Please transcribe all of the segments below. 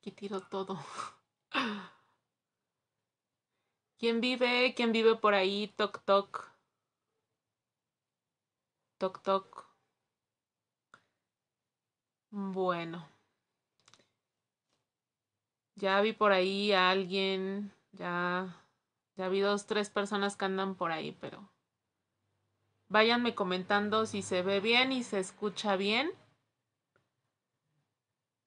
Aquí tiro todo. ¿Quién vive? ¿Quién vive por ahí? Toc, toc. Toc, toc. Bueno. Ya vi por ahí a alguien. Ya. Ya vi dos, tres personas que andan por ahí, pero. Váyanme comentando si se ve bien y se escucha bien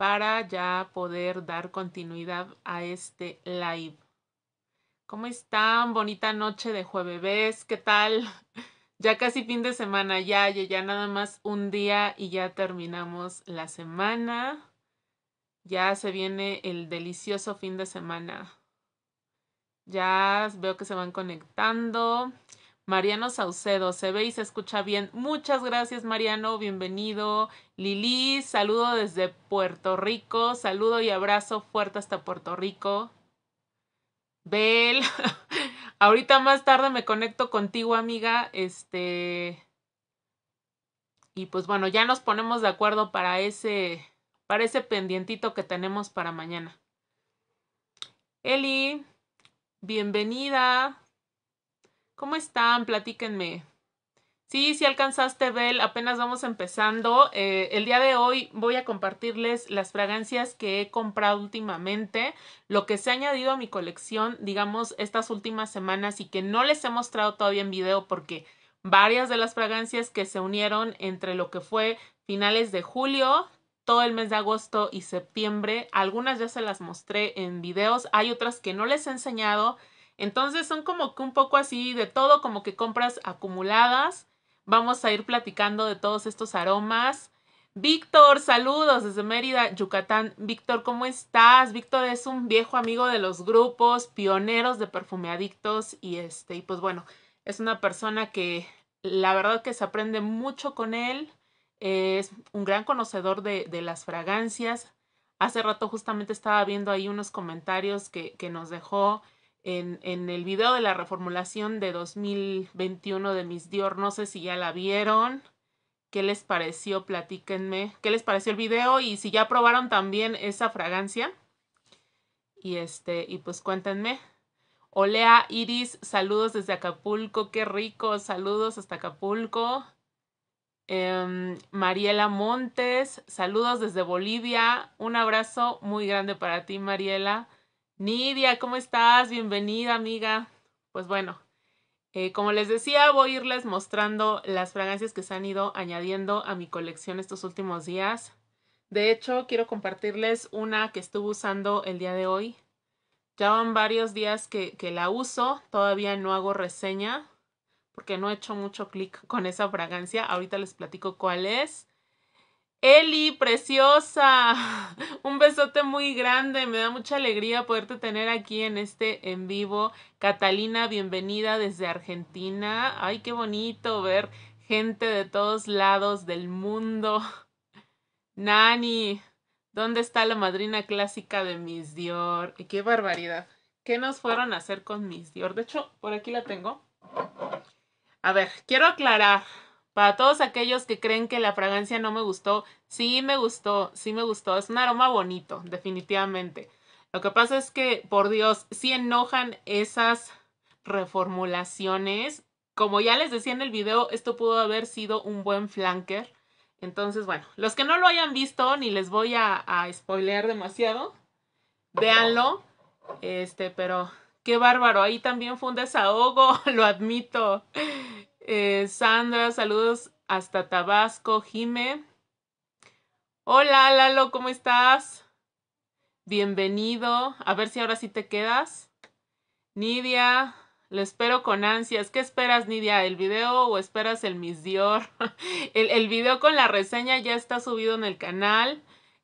para ya poder dar continuidad a este live. ¿Cómo están? Bonita noche de jueves, ¿qué tal? Ya casi fin de semana, ya, ya, ya nada más un día y ya terminamos la semana. Ya se viene el delicioso fin de semana. Ya veo que se van conectando. Mariano Saucedo, se ve y se escucha bien. Muchas gracias, Mariano, bienvenido. Lili, saludo desde Puerto Rico, saludo y abrazo fuerte hasta Puerto Rico. Bel, ahorita más tarde me conecto contigo, amiga. Este. Y pues bueno, ya nos ponemos de acuerdo para ese. Para ese pendientito que tenemos para mañana. Eli, bienvenida. ¿Cómo están? Platíquenme. Sí, sí alcanzaste, Bel. Apenas vamos empezando. Eh, el día de hoy voy a compartirles las fragancias que he comprado últimamente, lo que se ha añadido a mi colección, digamos, estas últimas semanas y que no les he mostrado todavía en video porque varias de las fragancias que se unieron entre lo que fue finales de julio, todo el mes de agosto y septiembre. Algunas ya se las mostré en videos, hay otras que no les he enseñado entonces son como que un poco así de todo, como que compras acumuladas. Vamos a ir platicando de todos estos aromas. Víctor, saludos desde Mérida, Yucatán. Víctor, ¿cómo estás? Víctor es un viejo amigo de los grupos, pioneros de perfume adictos y este, y pues bueno, es una persona que la verdad que se aprende mucho con él. Es un gran conocedor de, las fragancias. Hace rato justamente estaba viendo ahí unos comentarios que, que nos dejó en, el video de la reformulación de 2021 de Miss Dior. No sé si ya la vieron. ¿Qué les pareció? Platíquenme. ¿Qué les pareció el video? Y si ya probaron también esa fragancia. Y este, y pues cuéntenme. Olea Iris, saludos desde Acapulco, qué rico, saludos hasta Acapulco. Em, Mariela Montes, saludos desde Bolivia, un abrazo muy grande para ti, Mariela. Nidia, ¿cómo estás? Bienvenida, amiga. Pues bueno, eh, como les decía, voy a irles mostrando las fragancias que se han ido añadiendo a mi colección estos últimos días. De hecho, quiero compartirles una que estuve usando el día de hoy. Ya van varios días que, que la uso, todavía no hago reseña porque no he hecho mucho clic con esa fragancia. Ahorita les platico cuál es. Eli, preciosa, un besote muy grande, me da mucha alegría poderte tener aquí en este en vivo. Catalina, bienvenida desde Argentina. Ay, qué bonito ver gente de todos lados del mundo. Nani, ¿dónde está la madrina clásica de Miss Dior? Y qué barbaridad. ¿Qué nos fueron a hacer con Miss Dior? De hecho, por aquí la tengo. A ver, quiero aclarar para todos aquellos que creen que la fragancia no me gustó, sí me gustó, sí me gustó. Es un aroma bonito, definitivamente. Lo que pasa es que, por Dios, sí enojan esas reformulaciones. Como ya les decía en el video, esto pudo haber sido un buen flanker. Entonces, bueno, los que no lo hayan visto, ni les voy a, spoilear demasiado, véanlo. Este, pero qué bárbaro, ahí también fue un desahogo, lo admito. Eh, Sandra, saludos hasta Tabasco. Jime. Hola, Lalo, ¿cómo estás? Bienvenido. A ver si ahora sí te quedas. Nidia, lo espero con ansias. ¿Qué esperas, Nidia? ¿El video o esperas el Miss Dior? el, el, video con la reseña ya está subido en el canal.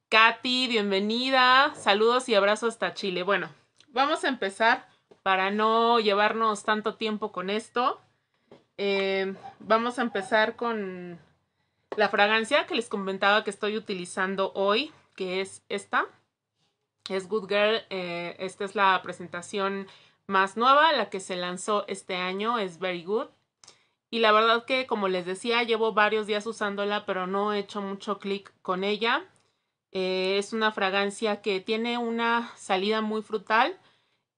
Katy, bienvenida. Saludos y abrazos hasta Chile. Bueno, vamos a empezar para no llevarnos tanto tiempo con esto. Eh, vamos a empezar con la fragancia que les comentaba que estoy utilizando hoy, que es esta. Es Good Girl. Eh, esta es la presentación más nueva, la que se lanzó este año, es Very Good. Y la verdad que, como les decía, llevo varios días usándola, pero no he hecho mucho clic con ella. Eh, es una fragancia que tiene una salida muy frutal.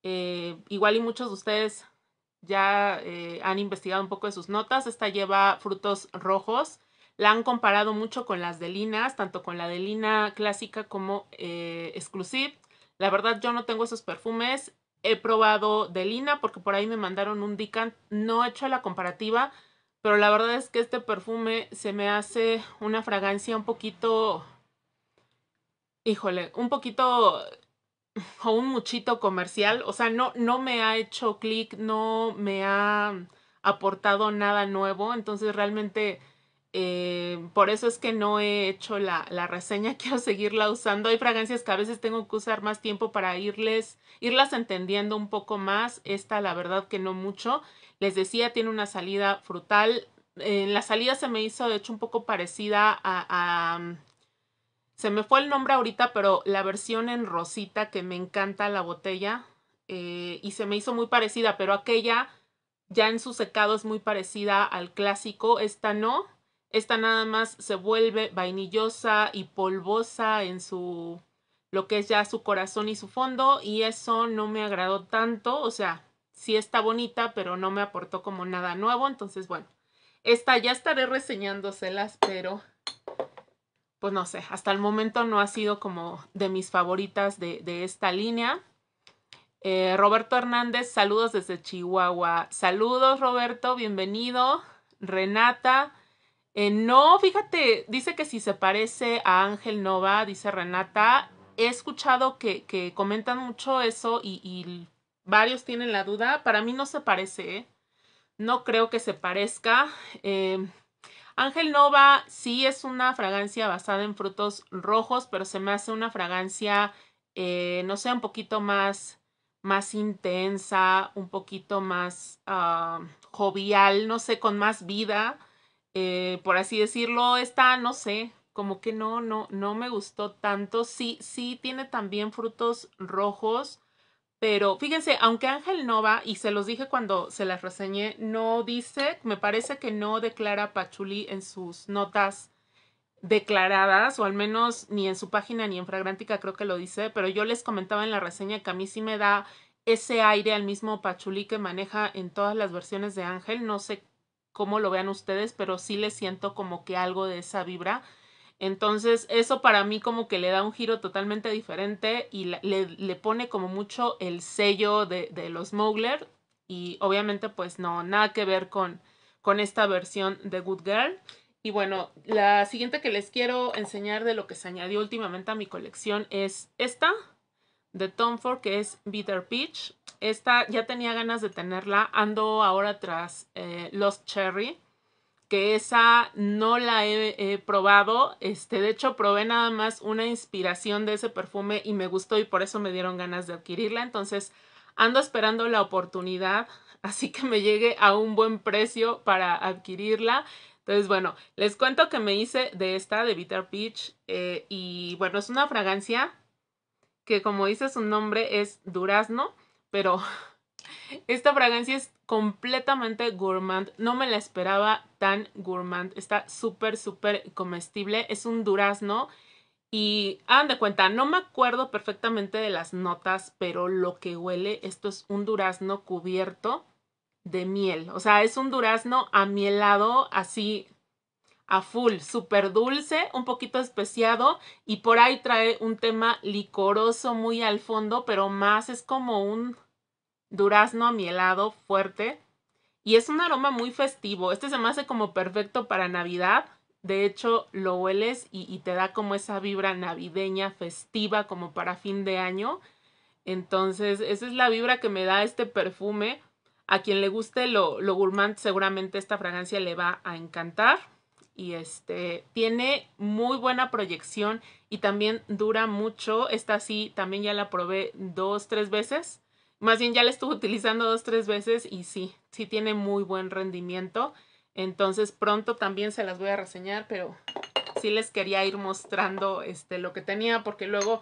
igual y muchos de ustedes ya eh, han investigado un poco de sus notas. Esta lleva frutos rojos. La han comparado mucho con las de Linas, tanto con la de Lina clásica como eh, exclusive. La verdad yo no tengo esos perfumes. He probado de Lina porque por ahí me mandaron un Dican. No he hecho la comparativa, pero la verdad es que este perfume se me hace una fragancia un poquito... Híjole, un poquito o un muchito comercial, o sea, no, no me ha hecho clic, no me ha aportado nada nuevo, entonces realmente eh, por eso es que no he hecho la, reseña, quiero seguirla usando. Hay fragancias que a veces tengo que usar más tiempo para irles, irlas entendiendo un poco más. Esta la verdad que no mucho. Les decía, tiene una salida frutal. En eh, la salida se me hizo de hecho un poco parecida a se me fue el nombre ahorita, pero la versión en rosita que me encanta la botella eh, y se me hizo muy parecida, pero aquella ya en su secado es muy parecida al clásico, esta no, esta nada más se vuelve vainillosa y polvosa en su lo que es ya su corazón y su fondo y eso no me agradó tanto, o sea, sí está bonita, pero no me aportó como nada nuevo, entonces bueno, esta ya estaré reseñándoselas, pero pues no sé, hasta el momento no ha sido como de mis favoritas de, esta línea. Eh, Roberto Hernández, saludos desde Chihuahua. Saludos Roberto, bienvenido. Renata, eh, no, fíjate, dice que si se parece a Ángel Nova, dice Renata. He escuchado que, comentan mucho eso y, varios tienen la duda. Para mí no se parece, ¿eh? no creo que se parezca. Ángel Nova sí es una fragancia basada en frutos rojos, pero se me hace una fragancia, eh, no sé, un poquito más, más intensa, un poquito más ah, jovial, no sé, con más vida, eh, por así decirlo. Esta, no sé, como que no, no, no me gustó tanto. Sí, sí tiene también frutos rojos, pero fíjense, aunque Ángel Nova, y se los dije cuando se las reseñé, no dice, me parece que no declara Pachulí en sus notas declaradas, o al menos ni en su página ni en Fragrantica creo que lo dice, pero yo les comentaba en la reseña que a mí sí me da ese aire al mismo Pachulí que maneja en todas las versiones de Ángel. No sé cómo lo vean ustedes, pero sí le siento como que algo de esa vibra entonces eso para mí como que le da un giro totalmente diferente y le, pone como mucho el sello de, los Mowgler y obviamente pues no, nada que ver con, esta versión de Good Girl. Y bueno, la siguiente que les quiero enseñar de lo que se añadió últimamente a mi colección es esta de Tom Ford, que es Bitter Peach. Esta ya tenía ganas de tenerla, ando ahora tras eh, Lost Cherry que esa no la he, probado. Este, de hecho, probé nada más una inspiración de ese perfume y me gustó y por eso me dieron ganas de adquirirla. Entonces, ando esperando la oportunidad, así que me llegue a un buen precio para adquirirla. Entonces, bueno, les cuento que me hice de esta, de Bitter Peach, eh, y bueno, es una fragancia que como dice su nombre es durazno, pero esta fragancia es completamente gourmand. No me la esperaba tan gourmand. Está súper, súper comestible. Es un durazno. Y hagan de cuenta, no me acuerdo perfectamente de las notas, pero lo que huele, esto es un durazno cubierto de miel. O sea, es un durazno amielado así a full, súper dulce, un poquito especiado y por ahí trae un tema licoroso muy al fondo, pero más es como un durazno mielado fuerte y es un aroma muy festivo. Este se me hace como perfecto para Navidad. De hecho, lo hueles y, te da como esa vibra navideña, festiva, como para fin de año. Entonces, esa es la vibra que me da este perfume. A quien le guste lo, lo gourmand, seguramente esta fragancia le va a encantar. Y este tiene muy buena proyección y también dura mucho. Esta sí, también ya la probé dos, tres veces más bien ya la estuve utilizando dos, tres veces y sí, sí tiene muy buen rendimiento. Entonces pronto también se las voy a reseñar, pero sí les quería ir mostrando este, lo que tenía porque luego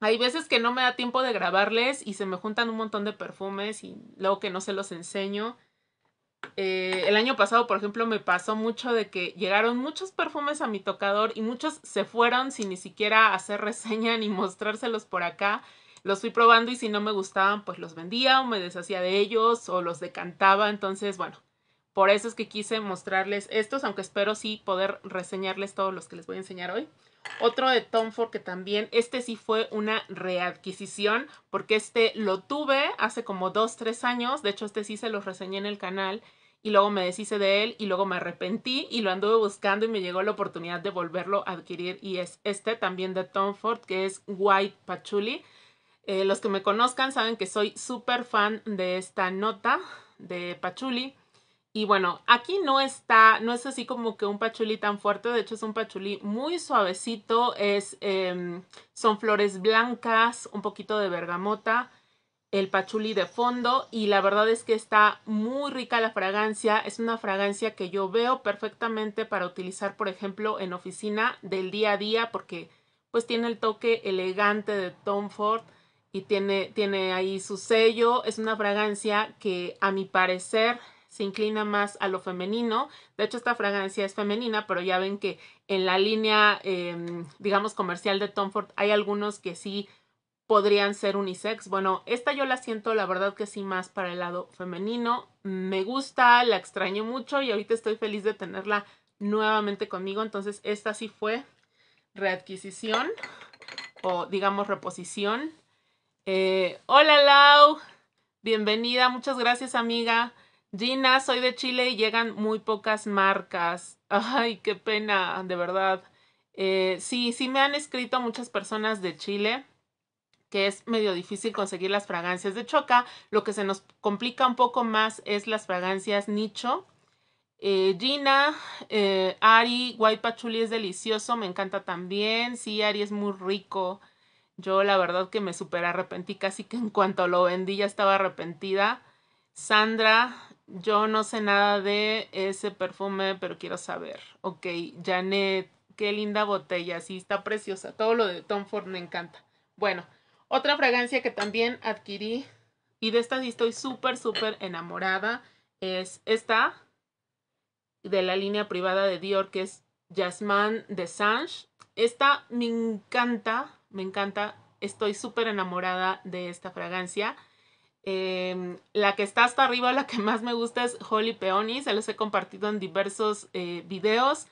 hay veces que no me da tiempo de grabarles y se me juntan un montón de perfumes y luego que no se los enseño. Eh, el año pasado, por ejemplo, me pasó mucho de que llegaron muchos perfumes a mi tocador y muchos se fueron sin ni siquiera hacer reseña ni mostrárselos por acá los fui probando y si no me gustaban, pues los vendía o me deshacía de ellos o los decantaba. Entonces, bueno, por eso es que quise mostrarles estos, aunque espero sí poder reseñarles todos los que les voy a enseñar hoy. Otro de Tom Ford que también, este sí fue una readquisición, porque este lo tuve hace como dos, tres años, de hecho este sí se los reseñé en el canal y luego me deshice de él y luego me arrepentí y lo anduve buscando y me llegó la oportunidad de volverlo a adquirir y es este también de Tom Ford que es White Patchouli. Eh, los que me conozcan saben que soy súper fan de esta nota de patchouli. Y bueno, aquí no está, no es así como que un patchouli tan fuerte, de hecho es un patchouli muy suavecito, es, em, son flores blancas, un poquito de bergamota, el patchouli de fondo y la verdad es que está muy rica la fragancia, es una fragancia que yo veo perfectamente para utilizar por ejemplo en oficina del día a día porque pues tiene el toque elegante de Tom Ford y tiene, tiene ahí su sello. Es una fragancia que a mi parecer se inclina más a lo femenino. De hecho, esta fragancia es femenina, pero ya ven que en la línea, em, digamos, comercial de Tom Ford hay algunos que sí podrían ser unisex. Bueno, esta yo la siento, la verdad que sí, más para el lado femenino. Me gusta, la extraño mucho y ahorita estoy feliz de tenerla nuevamente conmigo. Entonces, esta sí fue readquisición o digamos reposición eh, hola Lau, bienvenida, muchas gracias amiga. Gina, soy de Chile y llegan muy pocas marcas. Ay, qué pena, de verdad. Eh, sí, sí me han escrito muchas personas de Chile que es medio difícil conseguir las fragancias de choca. Lo que se nos complica un poco más es las fragancias nicho. Eh, Gina, eh, Ari, Guaypachuli es delicioso, me encanta también. Sí, Ari es muy rico. Yo la verdad que me super arrepentí, casi que en cuanto lo vendí ya estaba arrepentida. Sandra, yo no sé nada de ese perfume, pero quiero saber. Ok, Janet, qué linda botella, sí, está preciosa. Todo lo de Tom Ford me encanta. Bueno, otra fragancia que también adquirí y de esta estoy súper, súper enamorada es esta de la línea privada de Dior, que es Jasmine de Esta me encanta me encanta, estoy súper enamorada de esta fragancia. Em, la que está hasta arriba, la que más me gusta es Holy Peony, se los he compartido en diversos eh, videos.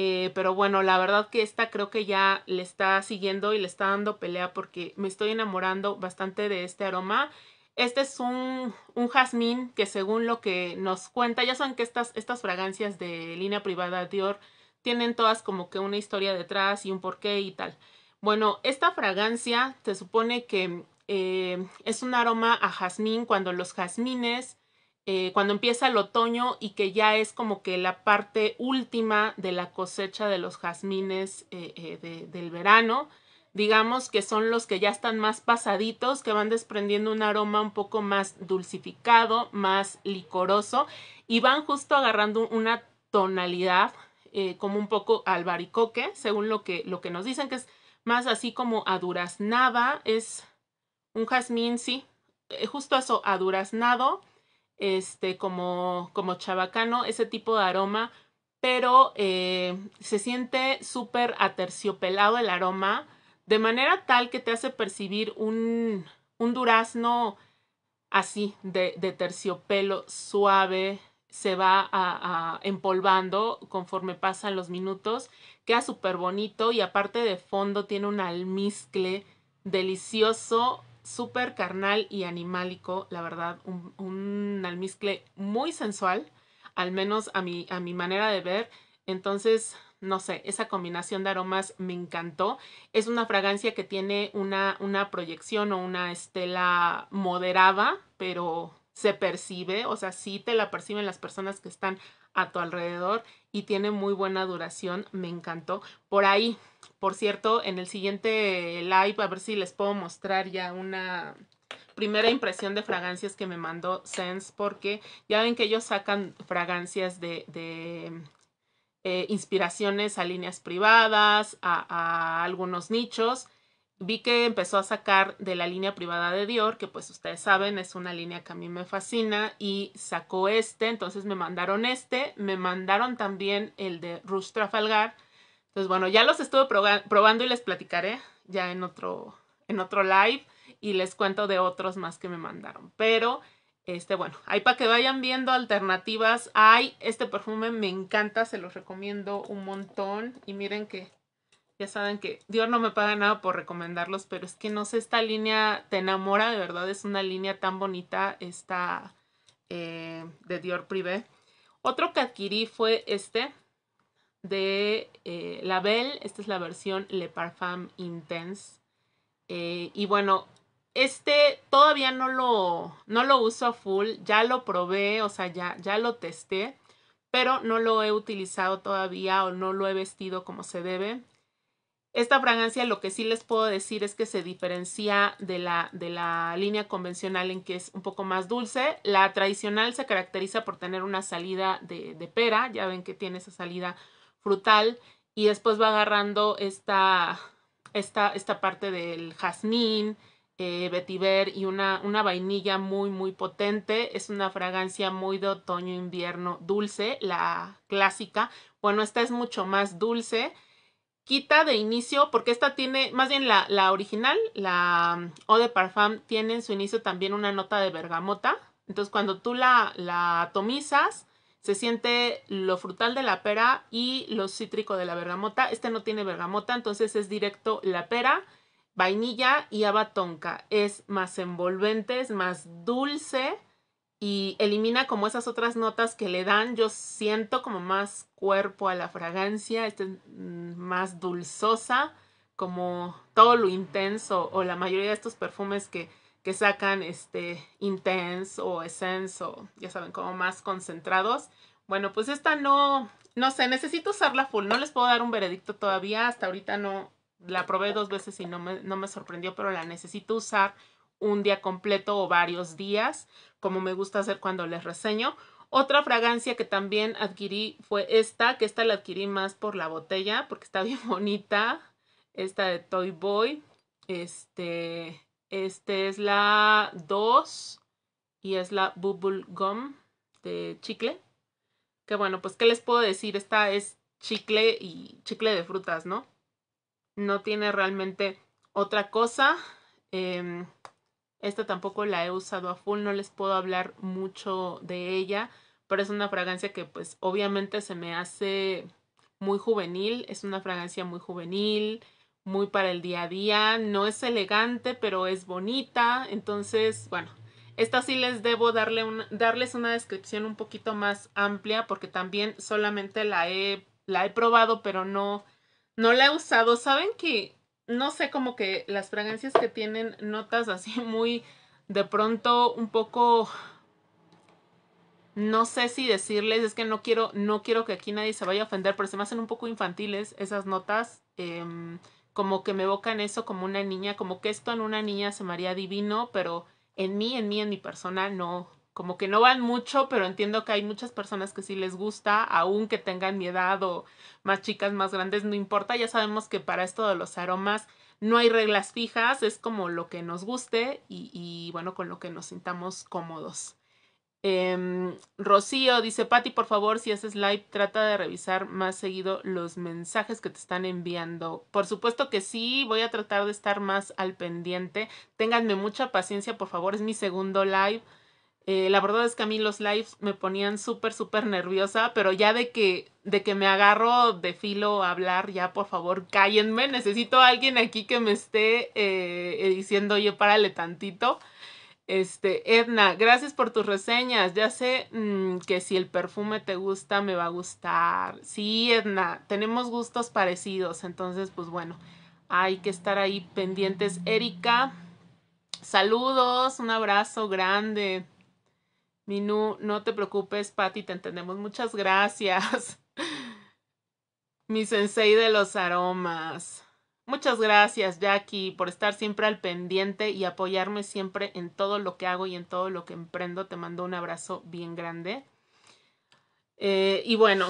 Eh, pero bueno, la verdad que esta creo que ya le está siguiendo y le está dando pelea porque me estoy enamorando bastante de este aroma. Este es un, jazmín que según lo que nos cuenta, ya saben que estas, estas fragancias de línea privada Dior tienen todas como que una historia detrás y un porqué y tal. Bueno, esta fragancia se supone que eh, es un aroma a jazmín cuando los jazmines, eh, cuando empieza el otoño y que ya es como que la parte última de la cosecha de los jazmines eh, del verano, digamos que son los que ya están más pasaditos, que van desprendiendo un aroma un poco más dulcificado, más licoroso y van justo agarrando una tonalidad como un poco albaricoque, según lo que, lo que nos dicen que es más así como aduraznada, es un jazmín, sí, eh, justo eso, aduraznado, este, como, como chabacano, ese tipo de aroma, pero eh, se siente súper aterciopelado el aroma, de manera tal que te hace percibir un, un durazno así, de, de terciopelo suave, se va a, empolvando conforme pasan los minutos. Queda súper bonito y aparte de fondo tiene un almizcle delicioso, súper carnal y animálico. La verdad, un, almizcle muy sensual, al menos a mi, a mi manera de ver. Entonces, no sé, esa combinación de aromas me encantó. Es una fragancia que tiene una, una proyección o una estela moderada, pero se percibe, o sea, sí te la perciben las personas que están a tu alrededor y tiene muy buena duración, me encantó. Por ahí, por cierto, en el siguiente live, a ver si les puedo mostrar ya una primera impresión de fragancias que me mandó Sense, porque ya ven que ellos sacan fragancias de, eh, inspiraciones a líneas privadas, a algunos nichos vi que empezó a sacar de la línea privada de Dior, que pues ustedes saben es una línea que a mí me fascina, y sacó este, entonces me mandaron este, me mandaron también el de Rush Trafalgar. Entonces, bueno, ya los estuve probando y les platicaré ya en otro, en otro live y les cuento de otros más que me mandaron. Pero, este, bueno, ahí para que vayan viendo alternativas. Hay este perfume, me encanta, se los recomiendo un montón. Y miren que ya saben que Dior no me paga nada por recomendarlos, pero es que no sé, esta línea te enamora, de verdad, es una línea tan bonita, esta eh, de Dior Privé. Otro que adquirí fue este de eh, esta es la versión Le Parfum Intense. Eh, y bueno, este todavía no lo, no lo uso a full, ya lo probé, o sea, ya, ya lo testé, pero no lo he utilizado todavía o no lo he vestido como se debe. Esta fragancia lo que sí les puedo decir es que se diferencia de la, de la línea convencional en que es un poco más dulce. La tradicional se caracteriza por tener una salida de, pera, ya ven que tiene esa salida frutal y después va agarrando esta, esta, esta parte del jazmín, eh, vetiver y una, una vainilla muy muy potente. Es una fragancia muy de otoño-invierno dulce, la clásica. Bueno, esta es mucho más dulce quita de inicio, porque esta tiene, más bien la, original, la um, Eau de Parfum, tiene en su inicio también una nota de bergamota. Entonces cuando tú la, la atomizas, se siente lo frutal de la pera y lo cítrico de la bergamota. Este no tiene bergamota, entonces es directo la pera, vainilla y abatonca. Es más envolvente, es más dulce y elimina como esas otras notas que le dan, yo siento como más cuerpo a la fragancia, este mm, más dulzosa, como todo lo intenso o la mayoría de estos perfumes que, sacan este intense o essence ya saben, como más concentrados. Bueno, pues esta no, no sé, necesito usarla full, no les puedo dar un veredicto todavía, hasta ahorita no, la probé dos veces y no me, no me sorprendió, pero la necesito usar un día completo o varios días, como me gusta hacer cuando les reseño. Otra fragancia que también adquirí fue esta, que esta la adquirí más por la botella, porque está bien bonita. Esta de Toy Boy. Este, este es la 2 y es la Bubble Gum de chicle. Que bueno, pues, ¿qué les puedo decir? Esta es chicle y chicle de frutas, ¿no? No tiene realmente otra cosa. Em, esta tampoco la he usado a full, no les puedo hablar mucho de ella, pero es una fragancia que pues obviamente se me hace muy juvenil, es una fragancia muy juvenil, muy para el día a día, no es elegante, pero es bonita, entonces, bueno, esta sí les debo darle darles una descripción un poquito más amplia porque también solamente la he, la he probado, pero no, no la he usado. Saben qué? no sé, como que las fragancias que tienen notas así muy de pronto un poco no sé si decirles, es que no quiero, no quiero que aquí nadie se vaya a ofender, pero se me hacen un poco infantiles esas notas, em, como que me evocan eso como una niña, como que esto en una niña se maría divino, pero en mí, en mí, en mi persona, no, como que no van mucho, pero entiendo que hay muchas personas que sí les gusta, aunque que tengan mi edad o más chicas, más grandes, no importa. Ya sabemos que para esto de los aromas no hay reglas fijas, es como lo que nos guste y, bueno, con lo que nos sintamos cómodos. Em, Rocío dice, Patti, por favor, si haces live, trata de revisar más seguido los mensajes que te están enviando. Por supuesto que sí, voy a tratar de estar más al pendiente. Ténganme mucha paciencia, por favor, es mi segundo live. Eh, la verdad es que a mí los lives me ponían súper, súper nerviosa, pero ya de que, de que me agarro de filo a hablar, ya por favor cállenme, necesito a alguien aquí que me esté eh, diciendo, yo, párale tantito. Este, Edna, gracias por tus reseñas. Ya sé mm, que si el perfume te gusta, me va a gustar. Sí, Edna, tenemos gustos parecidos. Entonces, pues bueno, hay que estar ahí pendientes. Erika, saludos, un abrazo grande. Minú, no te preocupes, Patti, te entendemos. Muchas gracias. Mi sensei de los aromas. Muchas gracias, Jackie, por estar siempre al pendiente y apoyarme siempre en todo lo que hago y en todo lo que emprendo. Te mando un abrazo bien grande. Eh, y bueno,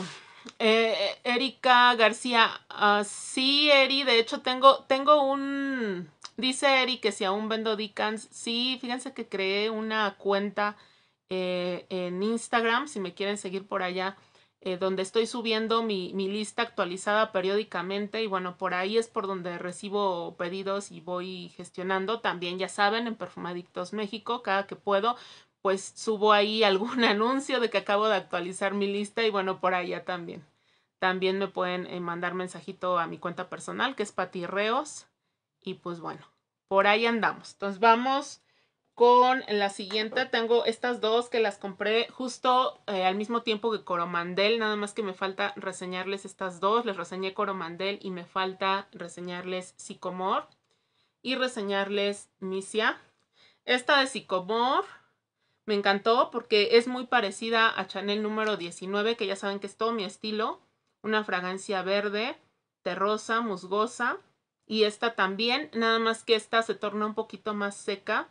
eh, Erika García, ah, sí, Eri, de hecho tengo, tengo un, dice Eri que si aún vendo Dickens, sí, fíjense que creé una cuenta eh, en Instagram, si me quieren seguir por allá, eh, donde estoy subiendo mi, lista actualizada periódicamente y bueno, por ahí es por donde recibo pedidos y voy gestionando. También ya saben, en Perfumadictos México, cada que puedo, pues subo ahí algún anuncio de que acabo de actualizar mi lista y bueno, por allá también. También me pueden eh, mandar mensajito a mi cuenta personal que es Patirreos y pues bueno, por ahí andamos. Entonces vamos con la siguiente. Tengo estas dos que las compré justo eh, al mismo tiempo que Coromandel. Nada más que me falta reseñarles estas dos. Les reseñé Coromandel y me falta reseñarles Sicomor Y reseñarles Misia. Esta de Sicomor me encantó porque es muy parecida a Chanel número 19. Que ya saben que es todo mi estilo. Una fragancia verde, terrosa, musgosa. Y esta también. Nada más que esta se torna un poquito más seca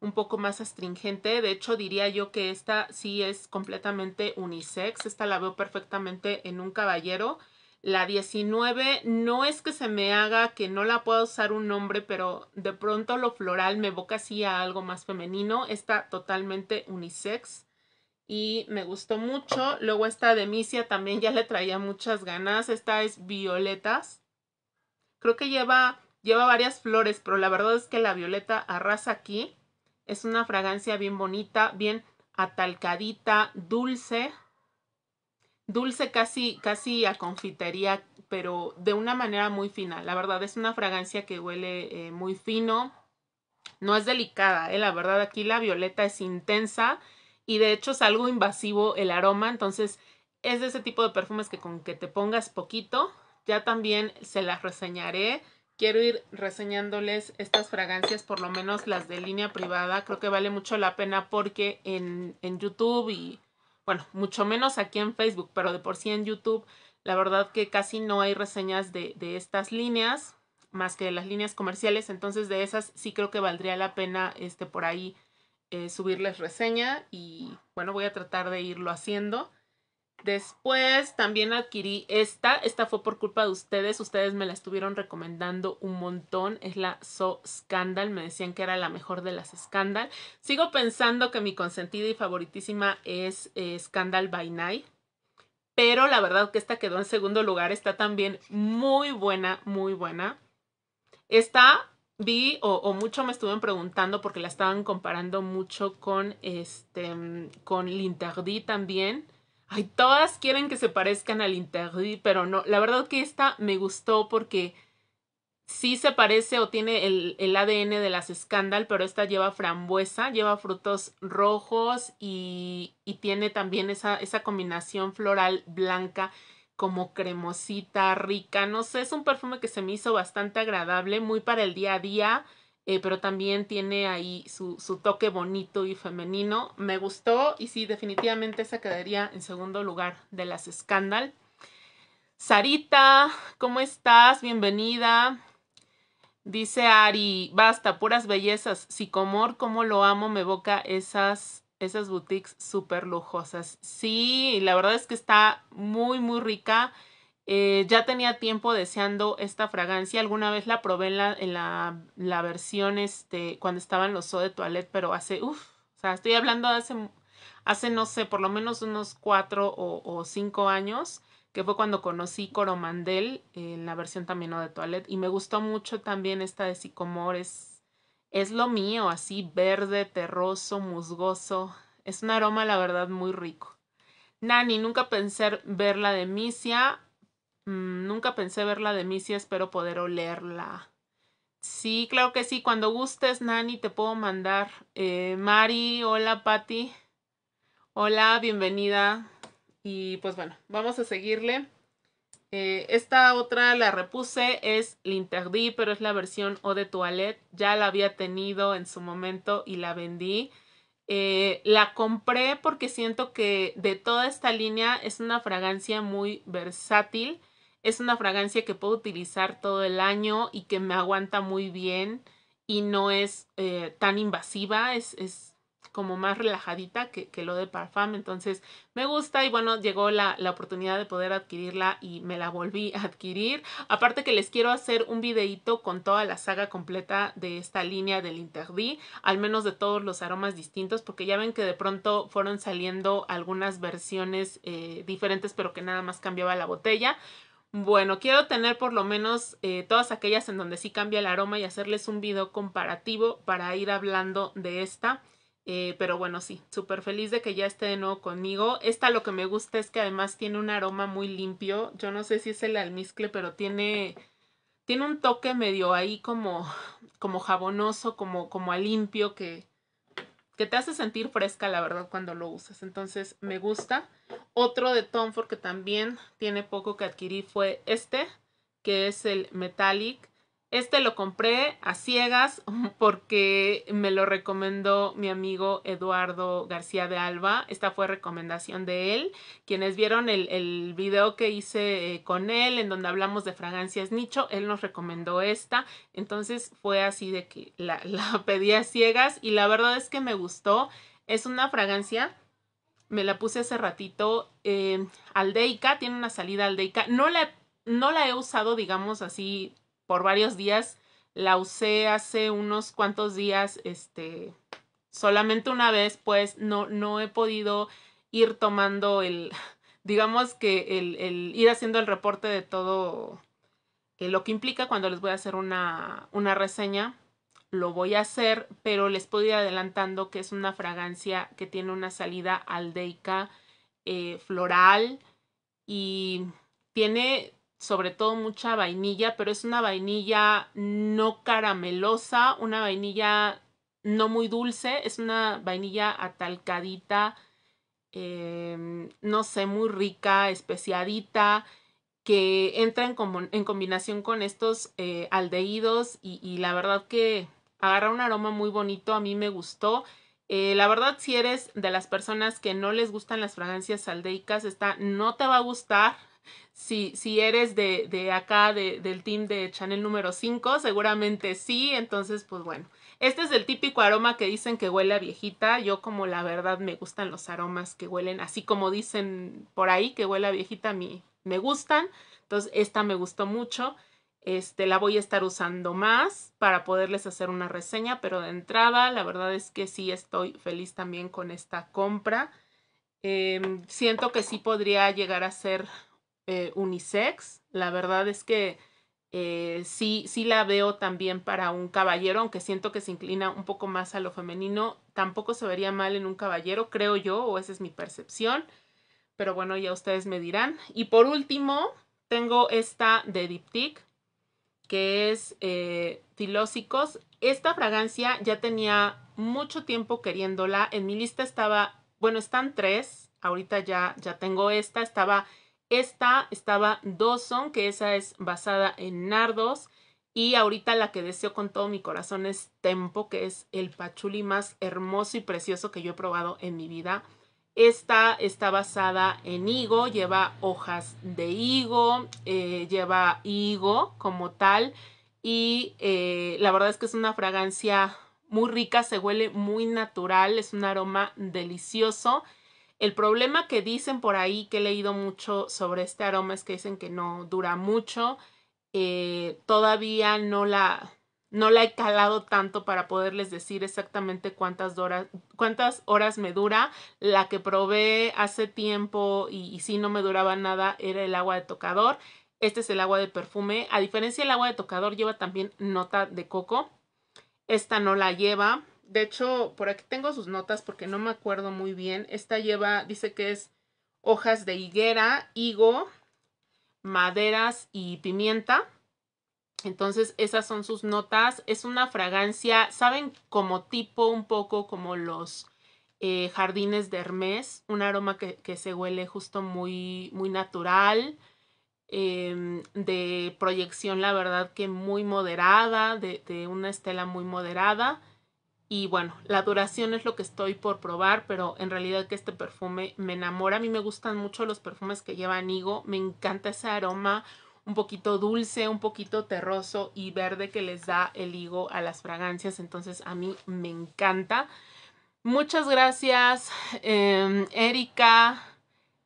un poco más astringente. De hecho, diría yo que esta sí es completamente unisex. Esta la veo perfectamente en un caballero. La 19 no es que se me haga que no la pueda usar un hombre, pero de pronto lo floral me evoca así a algo más femenino. Está totalmente unisex y me gustó mucho. Luego esta de Misia también ya le traía muchas ganas. Esta es Violetas. Creo que lleva, lleva varias flores, pero la verdad es que la violeta arrasa aquí. Es una fragancia bien bonita, bien atalcadita, dulce, dulce casi, casi a confitería, pero de una manera muy fina. La verdad es una fragancia que huele eh, muy fino, no es delicada, eh. la verdad aquí la violeta es intensa y de hecho es algo invasivo el aroma, entonces es de ese tipo de perfumes que con que te pongas poquito, ya también se las reseñaré quiero ir reseñándoles estas fragancias, por lo menos las de línea privada. Creo que vale mucho la pena porque en, en YouTube y, bueno, mucho menos aquí en Facebook, pero de por sí en YouTube, la verdad que casi no hay reseñas de, estas líneas, más que de las líneas comerciales. Entonces de esas sí creo que valdría la pena este, por ahí eh, subirles reseña y, bueno, voy a tratar de irlo haciendo. Después también adquirí esta. Esta fue por culpa de ustedes. Ustedes me la estuvieron recomendando un montón. Es la So Scandal. Me decían que era la mejor de las Scandal. Sigo pensando que mi consentida y favoritísima es eh, Scandal by Night. Pero la verdad que esta quedó en segundo lugar. Está también muy buena, muy buena. Esta vi o, mucho me estuvieron preguntando porque la estaban comparando mucho con, este, con también. Ay, todas quieren que se parezcan al Interdit, pero no. La verdad que esta me gustó porque sí se parece o tiene el, el ADN de las Scandal, pero esta lleva frambuesa, lleva frutos rojos y, y tiene también esa, esa combinación floral blanca como cremosita, rica. No sé, es un perfume que se me hizo bastante agradable, muy para el día a día. Eh, pero también tiene ahí su, toque bonito y femenino. Me gustó y sí, definitivamente esa quedaría en segundo lugar de las Scandal. Sarita, ¿cómo estás? Bienvenida. Dice Ari, basta, puras bellezas. Sicomor, como lo amo, me evoca esas, esas boutiques súper lujosas. Sí, la verdad es que está muy, muy rica. Eh, ya tenía tiempo deseando esta fragancia. Alguna vez la probé en la, en la, versión este, cuando estaban los O de Toilette, pero hace, uff, o sea, estoy hablando hace, hace, no sé, por lo menos unos cuatro o, cinco años, que fue cuando conocí Coromandel en la versión también ¿no? de Toilette. Y me gustó mucho también esta de Sicomores. Es lo mío, así verde, terroso, musgoso. Es un aroma, la verdad, muy rico. Nani, nunca pensé ver la de Misia Mm, nunca pensé verla de mí, espero poder olerla. Sí, claro que sí. Cuando gustes, Nani, te puedo mandar. Eh, Mari, hola, Patti. Hola, bienvenida. Y pues bueno, vamos a seguirle. Eh, esta otra la repuse, es L'Interdit, pero es la versión O de Toilette. Ya la había tenido en su momento y la vendí. Eh, la compré porque siento que de toda esta línea es una fragancia muy versátil es una fragancia que puedo utilizar todo el año y que me aguanta muy bien y no es eh, tan invasiva, es, como más relajadita que, lo de Parfum. Entonces me gusta y bueno, llegó la, oportunidad de poder adquirirla y me la volví a adquirir. Aparte que les quiero hacer un videito con toda la saga completa de esta línea del Interdit, al menos de todos los aromas distintos, porque ya ven que de pronto fueron saliendo algunas versiones eh, diferentes, pero que nada más cambiaba la botella. Bueno, quiero tener por lo menos eh, todas aquellas en donde sí cambia el aroma y hacerles un video comparativo para ir hablando de esta. Eh, pero bueno, sí, súper feliz de que ya esté de nuevo conmigo. Esta lo que me gusta es que además tiene un aroma muy limpio. Yo no sé si es el almizcle, pero tiene, tiene un toque medio ahí como, como jabonoso, como, como a limpio que, que te hace sentir fresca, la verdad, cuando lo usas. Entonces, me gusta. Otro de Tom Ford que también tiene poco que adquirir fue este, que es el Metallic este lo compré a ciegas porque me lo recomendó mi amigo Eduardo García de Alba. Esta fue recomendación de él. Quienes vieron el, video que hice eh, con él en donde hablamos de fragancias nicho, él nos recomendó esta. Entonces fue así de que la, la pedí a ciegas y la verdad es que me gustó. Es una fragancia me la puse hace ratito, eh, aldeica, tiene una salida aldeica, no la, no la he usado, digamos así, por varios días. La usé hace unos cuantos días, este, solamente una vez, pues no, no he podido ir tomando el, digamos que el, ir haciendo el reporte de todo eh, lo que implica cuando les voy a hacer una, una reseña. Lo voy a hacer, pero les puedo ir adelantando que es una fragancia que tiene una salida aldeica, eh, floral y tiene sobre todo mucha vainilla, pero es una vainilla no caramelosa, una vainilla no muy dulce, es una vainilla atalcadita, em, no sé, muy rica, especiadita, que entra en, en combinación con estos eh, aldeídos y, la verdad que agarra un aroma muy bonito, a mí me gustó. Eh, la verdad, si eres de las personas que no les gustan las fragancias aldeicas, esta no te va a gustar si, si eres de, de acá, de, del team de Chanel número 5, seguramente sí, entonces pues bueno. Este es el típico aroma que dicen que huele a viejita. Yo como la verdad me gustan los aromas que huelen, así como dicen por ahí que huele a viejita, a mí me gustan. Entonces esta me gustó mucho. Este, la voy a estar usando más para poderles hacer una reseña, pero de entrada la verdad es que sí estoy feliz también con esta compra. Em, siento que sí podría llegar a ser eh, unisex. La verdad es que eh, sí, sí la veo también para un caballero, aunque siento que se inclina un poco más a lo femenino. Tampoco se vería mal en un caballero, creo yo, o esa es mi percepción. Pero bueno, ya ustedes me dirán. Y por último, tengo esta de Diptyque, que es eh, Esta fragancia ya tenía mucho tiempo queriéndola. En mi lista estaba, bueno, están tres. Ahorita ya, ya tengo esta. Estaba esta estaba Dawson, que esa es basada en nardos. Y ahorita la que deseo con todo mi corazón es Tempo, que es el pachuli más hermoso y precioso que yo he probado en mi vida. Esta está basada en higo, lleva hojas de higo, eh, lleva higo como tal. Y eh, la verdad es que es una fragancia muy rica, se huele muy natural, es un aroma delicioso el problema que dicen por ahí, que he leído mucho sobre este aroma, es que dicen que no dura mucho. Eh, todavía no la, no la he calado tanto para poderles decir exactamente cuántas horas, cuántas horas me dura. La que probé hace tiempo y, si no me duraba nada era el agua de tocador. Este es el agua de perfume. A diferencia del agua de tocador lleva también nota de coco. Esta no la lleva de hecho, por aquí tengo sus notas porque no me acuerdo muy bien. Esta lleva, dice que es hojas de higuera, higo, maderas y pimienta. Entonces, esas son sus notas. Es una fragancia, ¿saben? Como tipo, un poco como los eh, jardines de Hermes. Un aroma que, se huele justo muy, muy natural. Em, de proyección, la verdad que muy moderada, de, de una estela muy moderada. Y bueno, la duración es lo que estoy por probar, pero en realidad que este perfume me enamora. A mí me gustan mucho los perfumes que llevan higo, me encanta ese aroma un poquito dulce, un poquito terroso y verde que les da el higo a las fragancias, entonces a mí me encanta. Muchas gracias, em, Erika,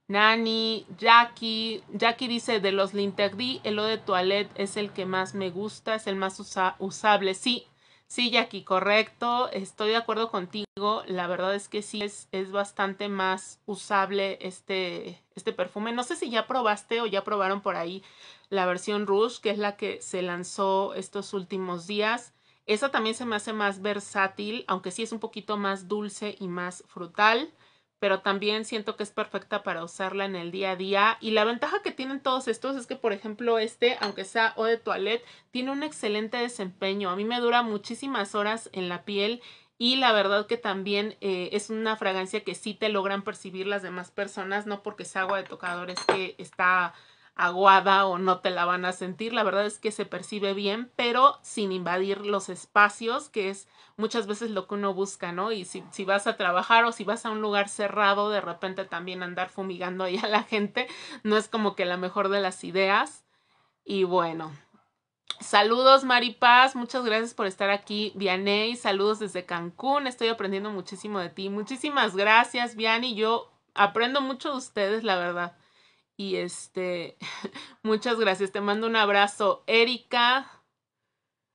Nani, Jackie. Jackie dice, de los Lintegri, el lo de toilette es el que más me gusta, es el más usable. Sí, Sí, Jackie, correcto. Estoy de acuerdo contigo. La verdad es que sí es, es bastante más usable este, este perfume. No sé si ya probaste o ya probaron por ahí la versión Rouge, que es la que se lanzó estos últimos días. Esa también se me hace más versátil, aunque sí es un poquito más dulce y más frutal pero también siento que es perfecta para usarla en el día a día. Y la ventaja que tienen todos estos es que, por ejemplo, este, aunque sea o de toilette, tiene un excelente desempeño. A mí me dura muchísimas horas en la piel y la verdad que también eh, es una fragancia que sí te logran percibir las demás personas, no porque sea agua de tocador, es que está aguada o no te la van a sentir. La verdad es que se percibe bien, pero sin invadir los espacios, que es muchas veces lo que uno busca, ¿no? Y si, si vas a trabajar o si vas a un lugar cerrado, de repente también andar fumigando ahí a la gente, no es como que la mejor de las ideas. Y bueno, Saludos Maripaz, muchas gracias por estar aquí. Vianey, saludos desde Cancún, estoy aprendiendo muchísimo de ti. Muchísimas gracias Viani, yo aprendo mucho de ustedes, la verdad. Y este, muchas gracias. Te mando un abrazo, Erika.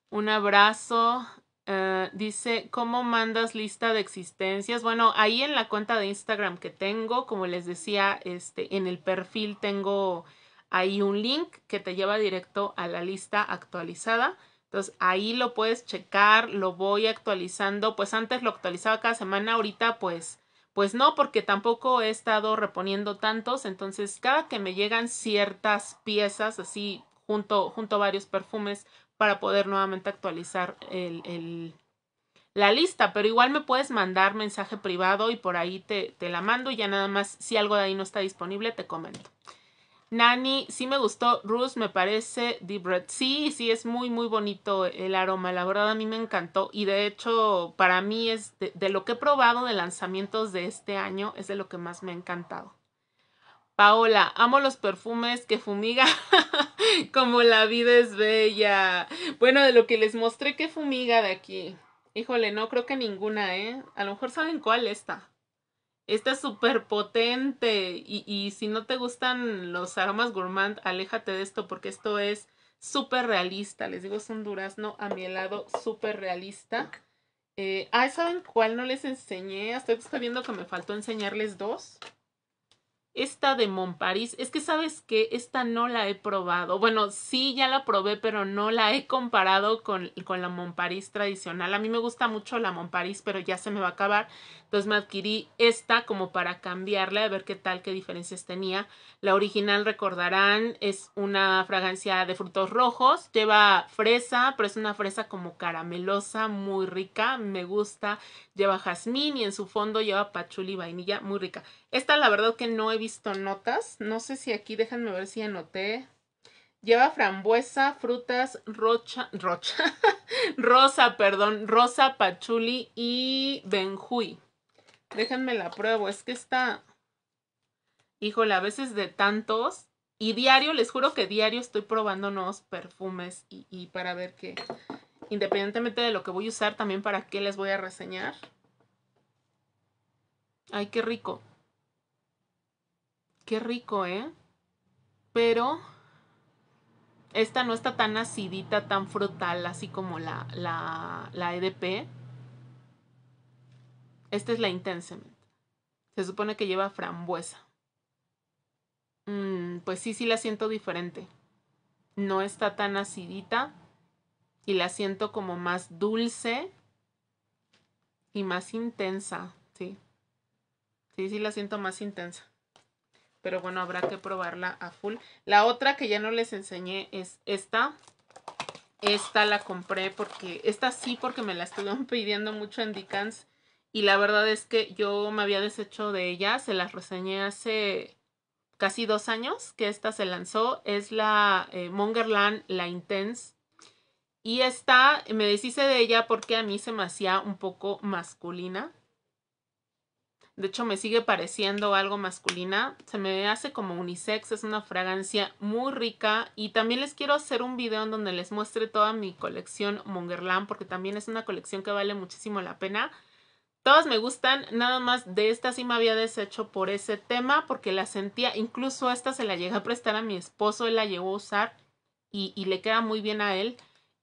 Un abrazo. Eh, dice, ¿cómo mandas lista de existencias? Bueno, ahí en la cuenta de Instagram que tengo, como les decía, este, en el perfil tengo ahí un link que te lleva directo a la lista actualizada. Entonces ahí lo puedes checar, lo voy actualizando. Pues antes lo actualizaba cada semana, ahorita pues pues no, porque tampoco he estado reponiendo tantos, entonces cada que me llegan ciertas piezas así junto, junto a varios perfumes para poder nuevamente actualizar el, la lista, pero igual me puedes mandar mensaje privado y por ahí te, te la mando y ya nada más si algo de ahí no está disponible te comento. Nani, sí me gustó. Rus me parece Deep Red. Sí, sí, es muy, muy bonito el aroma. La verdad, a mí me encantó. Y de hecho, para mí es de, lo que he probado de lanzamientos de este año, es de lo que más me ha encantado. Paola, amo los perfumes que fumiga como la vida es bella. Bueno, de lo que les mostré que fumiga de aquí. Híjole, no creo que ninguna, ¿eh? A lo mejor saben cuál está. Está súper potente y, si no te gustan los aromas gourmand, aléjate de esto porque esto es súper realista. Les digo, es un durazno a mi helado súper realista. Eh, ah, ¿saben cuál no les enseñé? estoy viendo que me faltó enseñarles dos esta de Montparís, es que sabes que esta no la he probado. Bueno, sí, ya la probé, pero no la he comparado con, con la Montparís tradicional. A mí me gusta mucho la Montparís, pero ya se me va a acabar. Entonces me adquirí esta como para cambiarla, a ver qué tal, qué diferencias tenía. La original, recordarán, es una fragancia de frutos rojos, lleva fresa, pero es una fresa como caramelosa, muy rica, me gusta. Lleva jazmín y en su fondo lleva pachuli y vainilla, muy rica. Esta la verdad que no he visto notas. No sé si aquí, déjenme ver si anoté. Lleva frambuesa, frutas, rocha, rocha, rosa, perdón, rosa, pachuli y benjuy. Déjenme la pruebo, es que está, híjole, a veces de tantos. Y diario, les juro que diario estoy probando nuevos perfumes y, y para ver qué, independientemente de lo que voy a usar, también para qué les voy a reseñar. Ay, qué rico. Qué rico, ¿eh? Pero esta no está tan acidita, tan frutal, así como la, la, EDP. Esta es la Intensement. Se supone que lleva frambuesa. Mm, pues sí, sí la siento diferente. No está tan acidita y la siento como más dulce y más intensa, sí. Sí, sí la siento más intensa pero bueno, habrá que probarla a full. La otra que ya no les enseñé es esta. Esta la compré porque, esta sí porque me la estuvieron pidiendo mucho en Dickens y la verdad es que yo me había deshecho de ella, se las reseñé hace casi dos años que esta se lanzó, es la eh, Mongerland La Intense y esta me deshice de ella porque a mí se me hacía un poco masculina de hecho, me sigue pareciendo algo masculina. Se me hace como unisex. Es una fragancia muy rica. Y también les quiero hacer un video en donde les muestre toda mi colección Mongerland. Porque también es una colección que vale muchísimo la pena. Todas me gustan. Nada más de esta sí me había deshecho por ese tema. Porque la sentía. Incluso esta se la llegué a prestar a mi esposo. Él la llegó a usar. Y, le queda muy bien a él.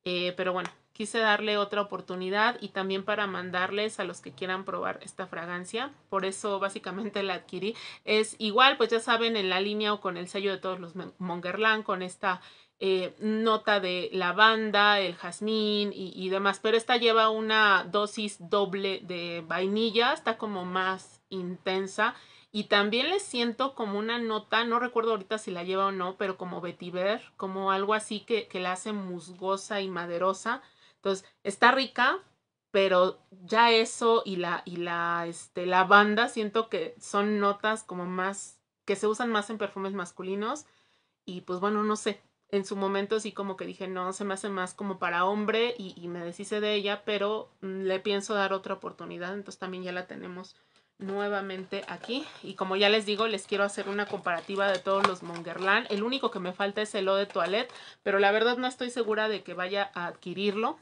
Eh, pero bueno, quise darle otra oportunidad y también para mandarles a los que quieran probar esta fragancia. Por eso básicamente la adquirí. Es igual, pues ya saben, en la línea o con el sello de todos los Mongerland, con esta eh, nota de lavanda, el jazmín y, demás. Pero esta lleva una dosis doble de vainilla, está como más intensa. Y también le siento como una nota, no recuerdo ahorita si la lleva o no, pero como vetiver, como algo así que, que la hace musgosa y maderosa entonces, está rica, pero ya eso y la, y la, banda este, siento que son notas como más, que se usan más en perfumes masculinos. Y pues bueno, no sé, en su momento sí como que dije, no, se me hace más como para hombre y, y, me deshice de ella, pero mm, le pienso dar otra oportunidad, entonces también ya la tenemos nuevamente aquí. Y como ya les digo, les quiero hacer una comparativa de todos los Mongerland. El único que me falta es el O de Toilette, pero la verdad no estoy segura de que vaya a adquirirlo.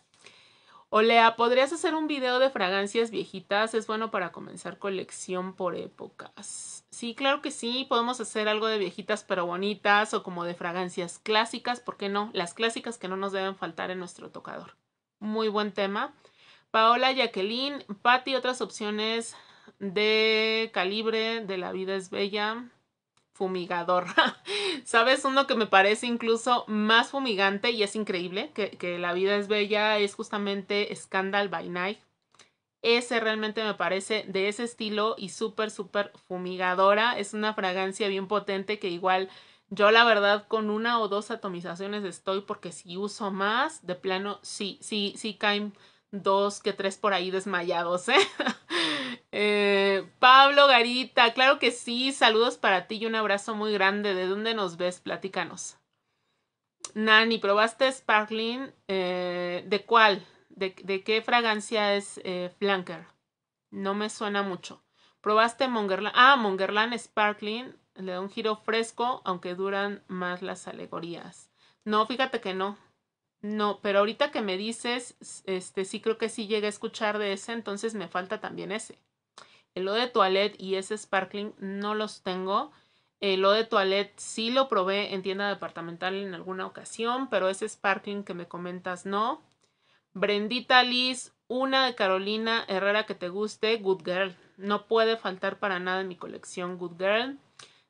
Olea, ¿podrías hacer un video de fragancias viejitas? Es bueno para comenzar colección por épocas. Sí, claro que sí, podemos hacer algo de viejitas pero bonitas o como de fragancias clásicas, ¿por qué no? Las clásicas que no nos deben faltar en nuestro tocador. Muy buen tema. Paola, Jacqueline, Patti, otras opciones de calibre de la vida es bella fumigador. ¿Sabes? Uno que me parece incluso más fumigante y es increíble, que, La vida es bella, es justamente Scandal by Night. Ese realmente me parece de ese estilo y súper, súper fumigadora. Es una fragancia bien potente que igual yo la verdad con una o dos atomizaciones estoy porque si uso más, de plano, sí, sí, sí caen dos que tres por ahí desmayados, ¿eh? Eh, Pablo Garita, claro que sí, saludos para ti y un abrazo muy grande. ¿De dónde nos ves? Platícanos. Nani, ¿probaste Sparkling? Eh, ¿De cuál? ¿De, qué fragancia es eh, Flanker? No me suena mucho. ¿Probaste Mongerland? Ah, Mongerland Sparkling. Le da un giro fresco, aunque duran más las alegorías. No, fíjate que no. No, pero ahorita que me dices, este sí creo que sí llegué a escuchar de ese, entonces me falta también ese. El lo de toilette y ese sparkling no los tengo. El lo de toilette sí lo probé en tienda departamental en alguna ocasión, pero ese sparkling que me comentas no. Brendita Liz, una de Carolina Herrera que te guste, Good Girl. No puede faltar para nada en mi colección Good Girl.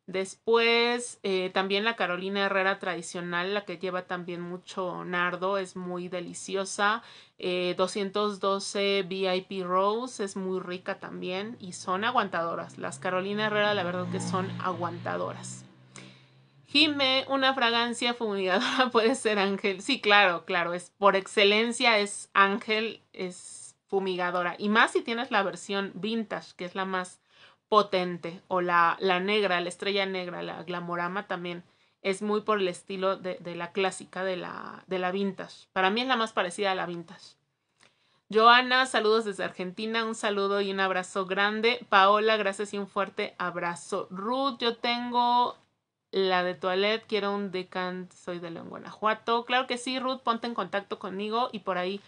Después, eh, también la Carolina Herrera tradicional, la que lleva también mucho nardo, es muy deliciosa. 212 eh, VIP Rose es muy rica también y son aguantadoras. Las Carolina Herrera, la verdad que son aguantadoras. Jime, una fragancia fumigadora puede ser ángel. Sí, claro, claro, es por excelencia es ángel, es fumigadora. Y más si tienes la versión vintage, que es la más potente o la, la negra, la estrella negra, la glamorama también es muy por el estilo de, la clásica, de la, de la vintage. Para mí es la más parecida a la vintage. Joana, saludos desde Argentina, un saludo y un abrazo grande. Paola, gracias y un fuerte abrazo. Ruth, yo tengo la de Toilette, quiero un decant, soy de León, Guanajuato. Claro que sí, Ruth, ponte en contacto conmigo y por ahí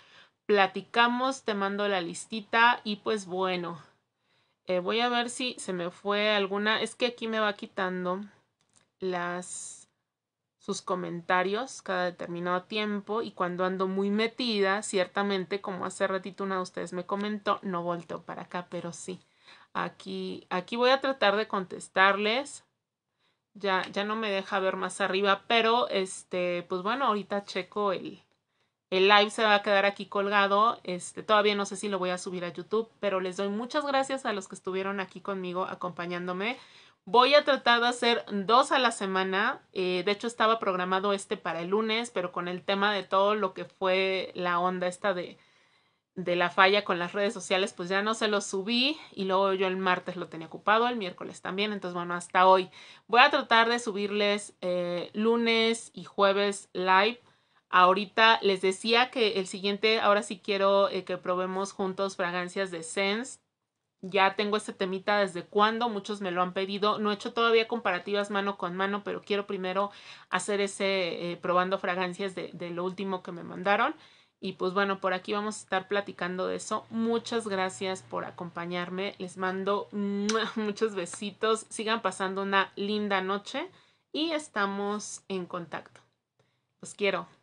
platicamos, te mando la listita y pues bueno, eh, voy a ver si se me fue alguna. Es que aquí me va quitando las sus comentarios cada determinado tiempo y cuando ando muy metida, ciertamente, como hace ratito una de ustedes me comentó, no volteo para acá, pero sí. Aquí, aquí voy a tratar de contestarles. Ya, ya no me deja ver más arriba, pero este, pues bueno, ahorita checo el, el live se va a quedar aquí colgado. Este, todavía no sé si lo voy a subir a YouTube, pero les doy muchas gracias a los que estuvieron aquí conmigo acompañándome. Voy a tratar de hacer dos a la semana. Eh, de hecho, estaba programado este para el lunes, pero con el tema de todo lo que fue la onda esta de, de la falla con las redes sociales, pues ya no se lo subí y luego yo el martes lo tenía ocupado, el miércoles también, entonces bueno, hasta hoy. Voy a tratar de subirles eh, lunes y jueves live Ahorita les decía que el siguiente, ahora sí quiero eh, que probemos juntos fragancias de Sense. Ya tengo este temita desde cuándo? muchos me lo han pedido. No he hecho todavía comparativas mano con mano, pero quiero primero hacer ese eh, probando fragancias de, de lo último que me mandaron. Y pues bueno, por aquí vamos a estar platicando de eso. Muchas gracias por acompañarme. Les mando muchos besitos. Sigan pasando una linda noche y estamos en contacto. Los quiero.